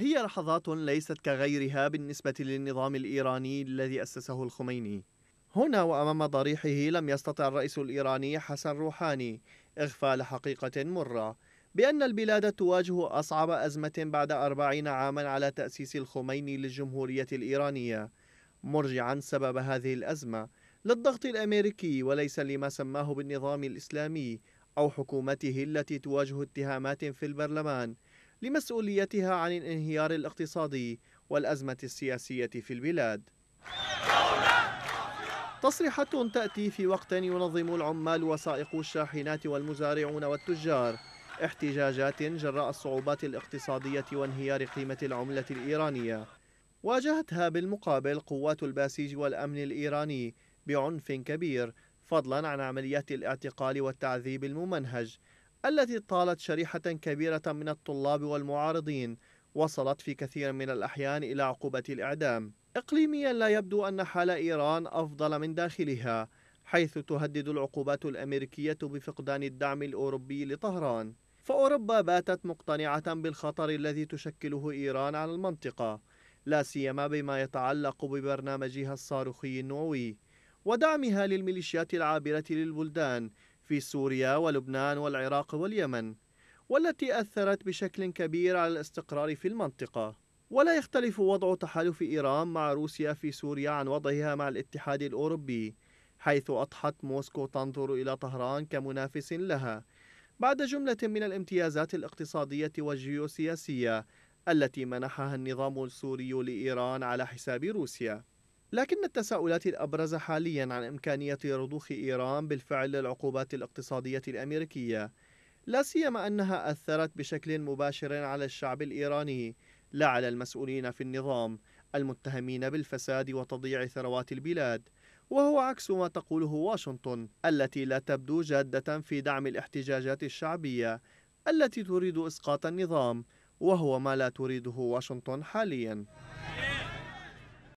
هي لحظات ليست كغيرها بالنسبة للنظام الإيراني الذي أسسه الخميني هنا وأمام ضريحه لم يستطع الرئيس الإيراني حسن روحاني إغفال حقيقة مرة بأن البلاد تواجه أصعب أزمة بعد أربعين عاما على تأسيس الخميني للجمهورية الإيرانية مرجعا سبب هذه الأزمة للضغط الأمريكي وليس لما سماه بالنظام الإسلامي أو حكومته التي تواجه اتهامات في البرلمان لمسؤوليتها عن الانهيار الاقتصادي والأزمة السياسية في البلاد تصريحات تأتي في وقت ينظم العمال وسائق الشاحنات والمزارعون والتجار احتجاجات جراء الصعوبات الاقتصادية وانهيار قيمة العملة الإيرانية واجهتها بالمقابل قوات الباسيج والأمن الإيراني بعنف كبير فضلا عن عمليات الاعتقال والتعذيب الممنهج التي طالت شريحة كبيرة من الطلاب والمعارضين وصلت في كثير من الأحيان إلى عقوبة الإعدام إقليميا لا يبدو أن حال إيران أفضل من داخلها حيث تهدد العقوبات الأمريكية بفقدان الدعم الأوروبي لطهران فأوروبا باتت مقتنعة بالخطر الذي تشكله إيران على المنطقة لا سيما بما يتعلق ببرنامجها الصاروخي النووي ودعمها للميليشيات العابرة للبلدان في سوريا ولبنان والعراق واليمن والتي أثرت بشكل كبير على الاستقرار في المنطقة ولا يختلف وضع تحالف إيران مع روسيا في سوريا عن وضعها مع الاتحاد الأوروبي حيث أضحت موسكو تنظر إلى طهران كمنافس لها بعد جملة من الامتيازات الاقتصادية والجيوسياسية التي منحها النظام السوري لإيران على حساب روسيا لكن التساؤلات الأبرز حاليا عن إمكانية رضوخ إيران بالفعل للعقوبات الاقتصادية الأمريكية لا سيما أنها أثرت بشكل مباشر على الشعب الإيراني لا على المسؤولين في النظام المتهمين بالفساد وتضييع ثروات البلاد وهو عكس ما تقوله واشنطن التي لا تبدو جادة في دعم الاحتجاجات الشعبية التي تريد إسقاط النظام وهو ما لا تريده واشنطن حالياً